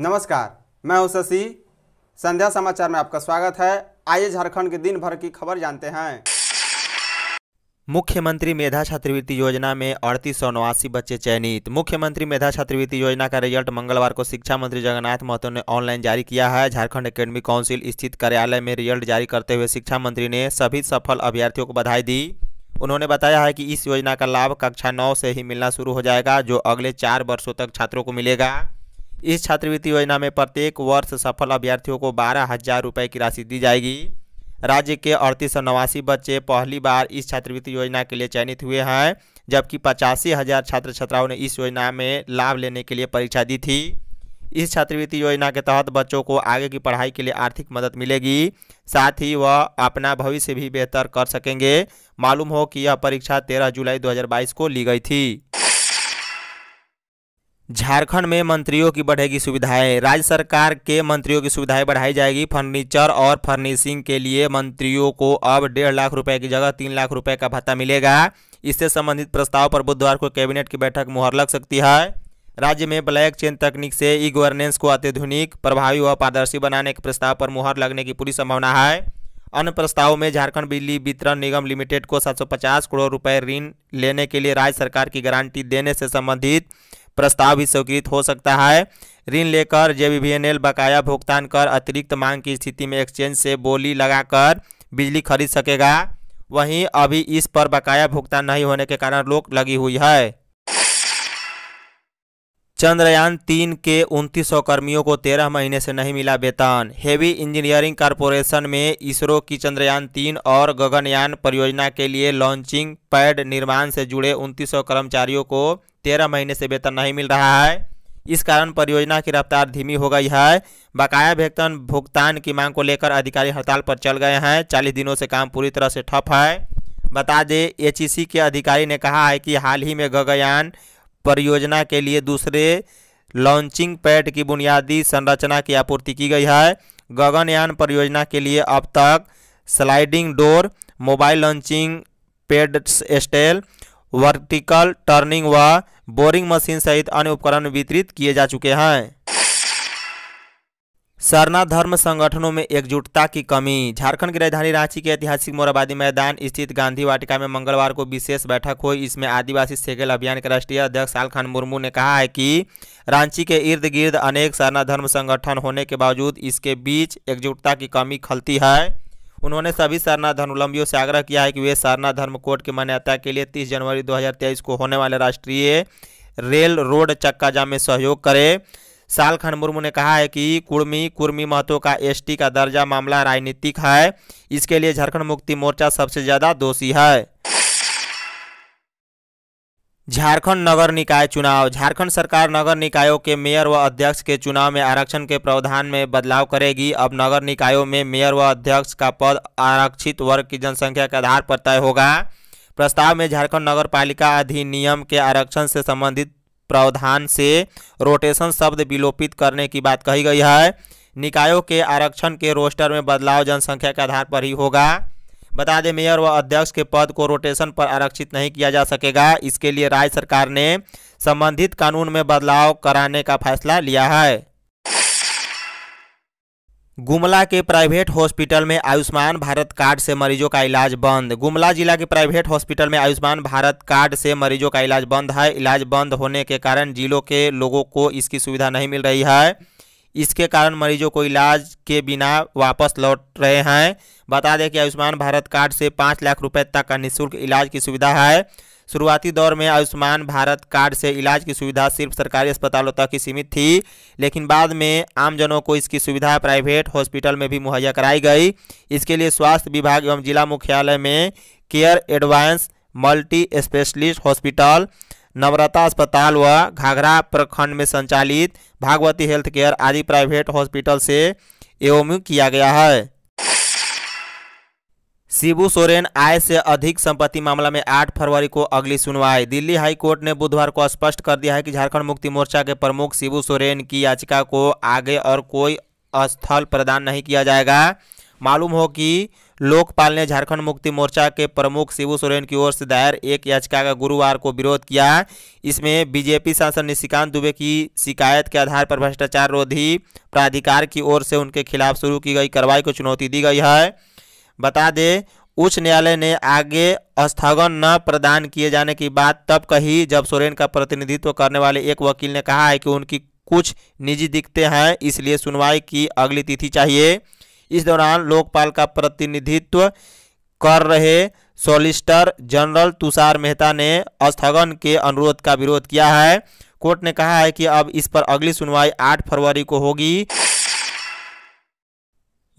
नमस्कार मैं हूं शशि संध्या समाचार में आपका स्वागत है आइए झारखंड के दिन भर की खबर जानते हैं मुख्यमंत्री मेधा छात्रवृत्ति योजना में अड़तीस सौ नवासी बच्चे चयनित मुख्यमंत्री मेधा छात्रवृत्ति योजना का रिजल्ट मंगलवार को शिक्षा मंत्री जगन्नाथ महतो ने ऑनलाइन जारी किया है झारखंड एकेडमी काउंसिल स्थित कार्यालय में रिजल्ट जारी करते हुए शिक्षा मंत्री ने सभी सफल अभ्यर्थियों को बधाई दी उन्होंने बताया है कि इस योजना का लाभ कक्षा नौ से ही मिलना शुरू हो जाएगा जो अगले चार वर्षों तक छात्रों को मिलेगा इस छात्रवृत्ति योजना में प्रत्येक वर्ष सफल अभ्यर्थियों को बारह हजार रुपये की राशि दी जाएगी राज्य के अड़तीस सौ नवासी बच्चे पहली बार इस छात्रवृत्ति योजना के लिए चयनित हुए हैं जबकि पचासी हजार छात्र छात्राओं ने इस योजना में लाभ लेने के लिए परीक्षा दी थी इस छात्रवृत्ति योजना के तहत बच्चों को आगे की पढ़ाई के लिए आर्थिक मदद मिलेगी साथ ही वह अपना भविष्य भी बेहतर कर सकेंगे मालूम हो कि यह परीक्षा 13 जुलाई 2022 को ली गई थी झारखंड में मंत्रियों की बढ़ेगी सुविधाएं राज्य सरकार के मंत्रियों की सुविधाएं बढ़ाई जाएगी फर्नीचर और फर्निशिंग के लिए मंत्रियों को अब डेढ़ लाख रुपए की जगह तीन लाख रुपए का भत्ता मिलेगा इससे संबंधित प्रस्ताव पर बुधवार को कैबिनेट की बैठक मुहर लग सकती है राज्य में ब्लैक चेन तकनीक से ई गवर्नेंस को अत्याधुनिक प्रभावी व पारदर्शी बनाने के प्रस्ताव पर मुहर लगने की पूरी संभावना है अन्य प्रस्तावों में झारखंड बिजली वितरण निगम लिमिटेड को 750 करोड़ रुपए ऋण लेने के लिए राज्य सरकार की गारंटी देने से संबंधित प्रस्ताव भी स्वीकृत हो सकता है ऋण लेकर जेबीवीएनएल बकाया भुगतान कर अतिरिक्त मांग की स्थिति में एक्सचेंज से बोली लगाकर बिजली खरीद सकेगा वहीं अभी इस पर बकाया भुगतान नहीं होने के कारण रोक लगी हुई है चंद्रयान तीन के उनतीस सौ कर्मियों को तेरह महीने से नहीं मिला वेतन हेवी इंजीनियरिंग कारपोरेशन में इसरो की चंद्रयान तीन और गगनयान परियोजना के लिए लॉन्चिंग पैड निर्माण से जुड़े उनतीस सौ कर्मचारियों को तेरह महीने से वेतन नहीं मिल रहा है इस कारण परियोजना की रफ्तार धीमी हो गई है बकाया वेतन भुगतान की मांग को लेकर अधिकारी हड़ताल पर चल गए हैं चालीस दिनों से काम पूरी तरह से ठप है बता दें एच के अधिकारी ने कहा है कि हाल ही में गगनयान परियोजना के लिए दूसरे लॉन्चिंग पैड की बुनियादी संरचना की आपूर्ति की गई है गगनयान परियोजना के लिए अब तक sliding door mobile launching pad steel vertical turning व बोरिंग मशीन सहित अन्य उपकरण वितरित किए जा चुके हैं सरना धर्म संगठनों में एकजुटता की कमी झारखंड की राजधानी रांची के ऐतिहासिक मोराबादी मैदान स्थित गांधी वाटिका में मंगलवार को विशेष बैठक हुई इसमें आदिवासी सेगल अभियान के राष्ट्रीय अध्यक्ष साल खान मुर्मू ने कहा है कि रांची के इर्द गिर्द अनेक सरना धर्म संगठन होने के बावजूद इसके बीच एकजुटता की कमी खलती है उन्होंने सभी सरना धर्मावलंबियों से आग्रह किया है कि वे सरना धर्म कोड की मान्यता के लिए तीस जनवरी दो को होने वाले राष्ट्रीय रेल रोड चक्का जाम में सहयोग करें साल खान मुर्मू ने कहा है कि कुर्मी कुर्मी महतो का एसटी का दर्जा मामला राजनीतिक है इसके लिए झारखंड मुक्ति मोर्चा सबसे ज़्यादा दोषी है झारखंड नगर निकाय चुनाव झारखंड सरकार नगर निकायों के मेयर व अध्यक्ष के चुनाव में आरक्षण के प्रावधान में बदलाव करेगी अब नगर निकायों में मेयर व अध्यक्ष का पद आरक्षित वर्ग की जनसंख्या के आधार पर तय होगा प्रस्ताव में झारखंड नगर पालिका अधिनियम के आरक्षण से संबंधित प्रावधान से रोटेशन शब्द विलोपित करने की बात कही गई है निकायों के आरक्षण के रोस्टर में बदलाव जनसंख्या के आधार पर ही होगा बता दें मेयर व अध्यक्ष के पद को रोटेशन पर आरक्षित नहीं किया जा सकेगा इसके लिए राज्य सरकार ने संबंधित कानून में बदलाव कराने का फैसला लिया है गुमला के प्राइवेट हॉस्पिटल में आयुष्मान भारत कार्ड से मरीजों का इलाज बंद गुमला जिला के प्राइवेट हॉस्पिटल में आयुष्मान भारत कार्ड से मरीजों का इलाज बंद है इलाज बंद होने के कारण जिलों के लोगों को इसकी सुविधा नहीं मिल रही है इसके कारण मरीजों को इलाज के बिना वापस लौट रहे हैं बता दें कि आयुष्मान भारत कार्ड से पाँच लाख रुपये तक का निःशुल्क इलाज की सुविधा है शुरुआती दौर में आयुष्मान भारत कार्ड से इलाज की सुविधा सिर्फ सरकारी अस्पतालों तक ही सीमित थी लेकिन बाद में आमजनों को इसकी सुविधा प्राइवेट हॉस्पिटल में भी मुहैया कराई गई इसके लिए स्वास्थ्य विभाग एवं जिला मुख्यालय में care advance multi specialist hospital नवरत्ता अस्पताल व घाघरा प्रखंड में संचालित भागवती हेल्थ केयर आदि प्राइवेट हॉस्पिटल से एवमू किया गया है शिबू सोरेन आय से अधिक संपत्ति मामला में 8 फरवरी को अगली सुनवाई दिल्ली हाई कोर्ट ने बुधवार को स्पष्ट कर दिया है कि झारखंड मुक्ति मोर्चा के प्रमुख शिबू सोरेन की याचिका को आगे और कोई स्थल प्रदान नहीं किया जाएगा मालूम हो कि लोकपाल ने झारखंड मुक्ति मोर्चा के प्रमुख शिबू सोरेन की ओर से दायर एक याचिका का गुरुवार को विरोध किया इसमें बीजेपी सांसद निशिकांत दुबे की शिकायत के आधार पर भ्रष्टाचार रोधी प्राधिकार की ओर से उनके खिलाफ शुरू की गई कार्रवाई को चुनौती दी गई है बता दे उच्च न्यायालय ने आगे स्थगन न प्रदान किए जाने की बात तब कही जब सोरेन का प्रतिनिधित्व करने वाले एक वकील ने कहा है कि उनकी कुछ निजी दिक्कतें हैं इसलिए सुनवाई की अगली तिथि चाहिए इस दौरान लोकपाल का प्रतिनिधित्व कर रहे सॉलिसिटर जनरल तुषार मेहता ने स्थगन के अनुरोध का विरोध किया है कोर्ट ने कहा है कि अब इस पर अगली सुनवाई 8 फरवरी को होगी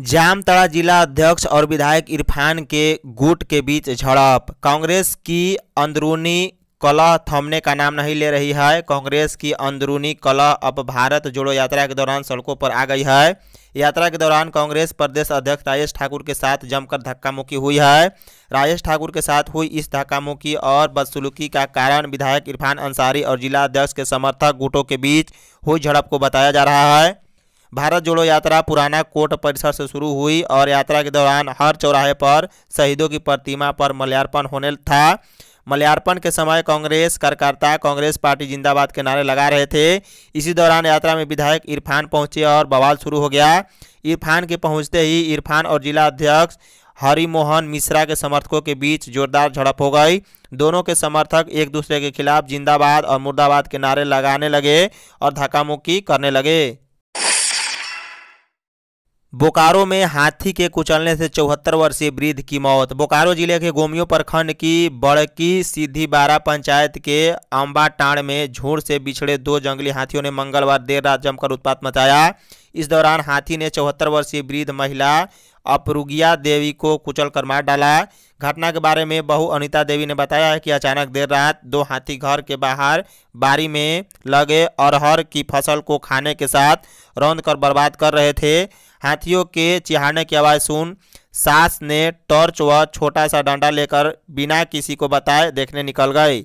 जामताड़ा जिला अध्यक्ष और विधायक इरफान के गुट के बीच झड़प कांग्रेस की अंदरूनी कला थमने का नाम नहीं ले रही है कांग्रेस की अंदरूनी कला अब भारत जोड़ो यात्रा के दौरान सड़कों पर आ गई है यात्रा के दौरान कांग्रेस प्रदेश अध्यक्ष राजेश ठाकुर के साथ जमकर धक्कामुक्की हुई है राजेश ठाकुर के साथ हुई इस धक्कामुक्की और बदसुलुकी का कारण विधायक इरफान अंसारी और जिला अध्यक्ष के समर्थक गुटों के बीच हुई झड़प को बताया जा रहा है भारत जोड़ो यात्रा पुराना कोट परिसर से शुरू हुई और यात्रा के दौरान हर चौराहे पर शहीदों की प्रतिमा पर मल्यार्पण होने था मल्यार्पण के समय कांग्रेस कार्यकर्ता कांग्रेस पार्टी जिंदाबाद के नारे लगा रहे थे इसी दौरान यात्रा में विधायक इरफान पहुंचे और बवाल शुरू हो गया इरफान के पहुंचते ही इरफान और जिला अध्यक्ष हरिमोहन मिश्रा के समर्थकों के बीच जोरदार झड़प हो गई दोनों के समर्थक एक दूसरे के खिलाफ जिंदाबाद और मुर्दाबाद के नारे लगाने लगे और धक्का करने लगे बोकारो में हाथी के कुचलने से चौहत्तर वर्षीय वृद्ध की मौत बोकारो जिले के गोमियो प्रखंड की बड़की सीधीबारा पंचायत के टाण में झूड़ से बिछड़े दो जंगली हाथियों ने मंगलवार देर रात जमकर उत्पात मचाया इस दौरान हाथी ने चौहत्तर वर्षीय वृद्ध महिला अपरुगिया देवी को कुचल कर मार डाला घटना के बारे में बहु अनिता देवी ने बताया है कि अचानक देर रात दो हाथी घर के बाहर बारी में लगे अरहर की फसल को खाने के साथ रौंद कर बर्बाद कर रहे थे हाथियों के चिहाने की आवाज़ सुन सास ने टॉर्च व छोटा सा डंडा लेकर बिना किसी को बताए देखने निकल गई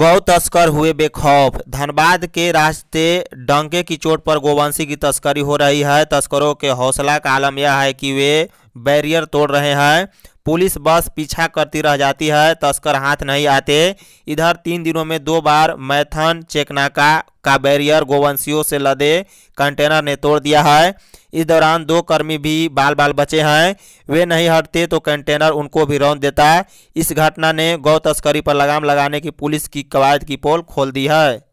गौ तस्कर हुए बेखौफ धनबाद के रास्ते डंके की चोट पर गोवंशी की तस्करी हो रही है तस्करों के हौसला का आलम यह है कि वे बैरियर तोड़ रहे हैं पुलिस बस पीछा करती रह जाती है तस्कर हाथ नहीं आते इधर तीन दिनों में दो बार मैथन चेकनाका का बैरियर गोवंशियों से लदे कंटेनर ने तोड़ दिया है इस दौरान दो कर्मी भी बाल बाल बचे हैं वे नहीं हटते तो कंटेनर उनको भी रौन देता है इस घटना ने गौ तस्करी पर लगाम लगाने की पुलिस की कवायद की पोल खोल दी है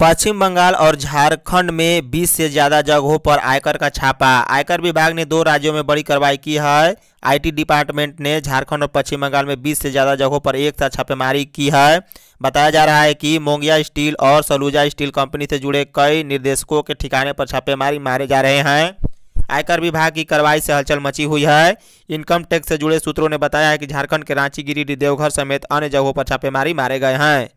पश्चिम बंगाल और झारखंड में 20 से ज़्यादा जगहों पर आयकर का छापा आयकर विभाग ने दो राज्यों में बड़ी कार्रवाई की है आईटी डिपार्टमेंट ने झारखंड और पश्चिम बंगाल में 20 से ज़्यादा जगहों पर एक साथ छापेमारी की है बताया जा रहा है कि मोंगिया स्टील और सलूजा स्टील कंपनी से जुड़े कई निर्देशकों के ठिकाने पर छापेमारी मारे जा रहे हैं आयकर विभाग की कार्रवाई से हलचल मची हुई है इनकम टैक्स से जुड़े सूत्रों ने बताया है कि झारखंड के रांची गिरिडीह देवघर समेत अन्य जगहों पर छापेमारी मारे गए हैं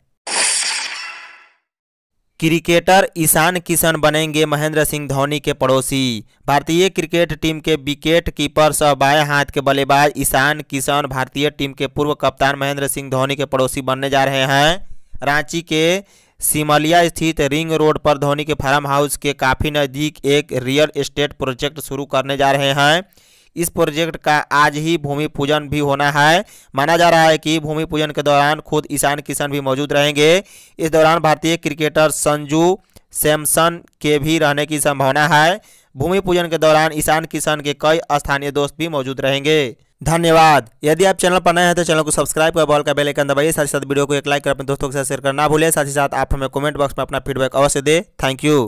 क्रिकेटर ईशान किशन बनेंगे महेंद्र सिंह धोनी के पड़ोसी भारतीय क्रिकेट टीम के विकेट कीपर सह बाएं हाथ के बल्लेबाज ईशान किशन भारतीय टीम के पूर्व कप्तान महेंद्र सिंह धोनी के पड़ोसी बनने जा रहे हैं रांची के सिमलिया स्थित रिंग रोड पर धोनी के फार्म हाउस के काफ़ी नज़दीक एक रियल एस्टेट प्रोजेक्ट शुरू करने जा रहे हैं इस प्रोजेक्ट का आज ही भूमि पूजन भी होना है माना जा रहा है कि भूमि पूजन के दौरान खुद ईशान किशन भी मौजूद रहेंगे इस दौरान भारतीय क्रिकेटर संजू सैमसन के भी रहने की संभावना है भूमि पूजन के दौरान ईशान किशन के कई स्थानीय दोस्त भी मौजूद रहेंगे धन्यवाद यदि आप चैनल पर नए हैं तो चैनल को सब्सक्राइब कर बॉल का बेल आइकन दबाइए साथ ही साथ वीडियो को एक लाइक कर अपने दोस्तों के साथ शेयर करना भूलें साथ ही साथ आप हमें कमेंट बॉक्स में अपना फीडबैक अवश्य दें थैंक यू